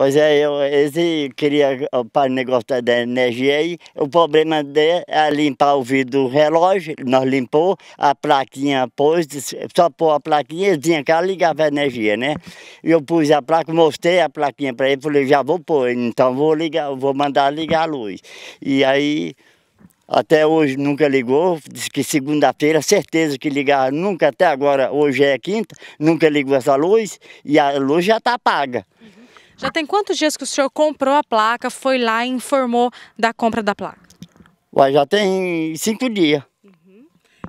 Pois é, eu, esse queria para o negócio da energia aí. O problema é limpar o vidro do relógio, nós limpou, a plaquinha pôs, só pôr a plaquinha, ele tinha cá, ligava a energia, né? Eu pus a placa, mostrei a plaquinha para ele, falei, já vou pôr, então vou ligar, vou mandar ligar a luz. E aí até hoje nunca ligou, disse que segunda-feira, certeza que ligava, nunca até agora, hoje é quinta, nunca ligou essa luz e a luz já está apaga. Já tem quantos dias que o senhor comprou a placa, foi lá e informou da compra da placa? Ué, já tem cinco dias. Uhum.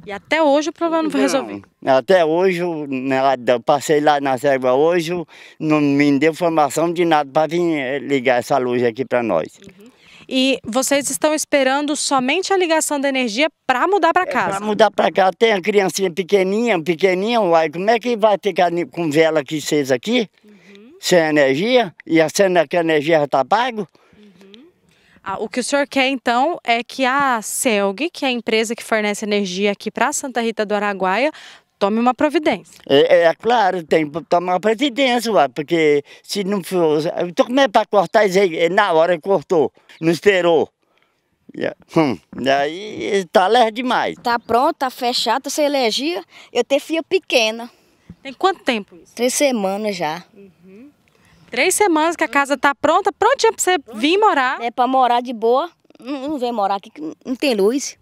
E até hoje o problema não foi resolvido? Não, até hoje, né, eu passei lá na Cegua hoje, não me deu informação de nada para vir eh, ligar essa luz aqui para nós. Uhum. E vocês estão esperando somente a ligação da energia para mudar para é, casa? É, para mudar para casa. Tem a criancinha pequenininha, pequenininha, uai, como é que vai ficar com vela que vocês aqui? sem energia, e a cena que a energia está paga. Uhum. Ah, o que o senhor quer, então, é que a CELG, que é a empresa que fornece energia aqui para Santa Rita do Araguaia, tome uma providência. É, é, é, claro, tem que tomar uma providência, ué, porque se não for. Então, como é para cortar isso aí? É na hora cortou, não esperou. e Hum. leve tá lerdo demais. Está pronto, está fechado, tá sem energia. Eu tenho filha pequena. Tem quanto tempo isso? Três semanas já. Uhum. Três semanas que a casa tá pronta, prontinha pra você vir morar. É pra morar de boa. Não, vem morar aqui, que não tem luz.